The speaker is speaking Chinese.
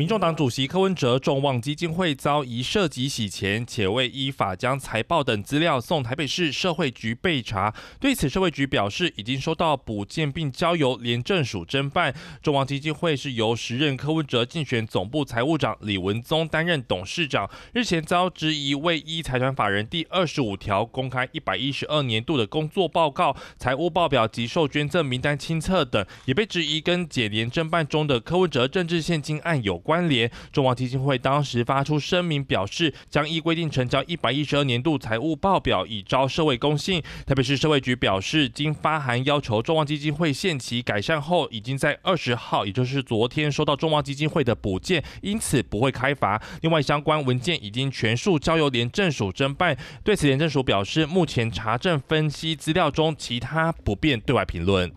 民众党主席柯文哲众望基金会遭疑涉及洗钱，且未依法将财报等资料送台北市社会局备查。对此，社会局表示，已经收到补件，并交由廉政署侦办。众望基金会是由时任柯文哲竞选总部财务长李文宗担任董事长。日前遭质疑未依财团法人第二十五条公开一百一十二年度的工作报告、财务报表及受捐赠名单清册等，也被质疑跟检廉侦办中的柯文哲政治现金案有关。关联中，王基金会当时发出声明表示，将依规定成交一百一十二年度财务报表，以招社会公信。特别是社会局表示，经发函要求中，王基金会限期改善后，已经在二十号，也就是昨天收到中，王基金会的补件，因此不会开罚。另外，相关文件已经全数交由廉政署侦办。对此，廉政署表示，目前查证分析资料中，其他不便对外评论。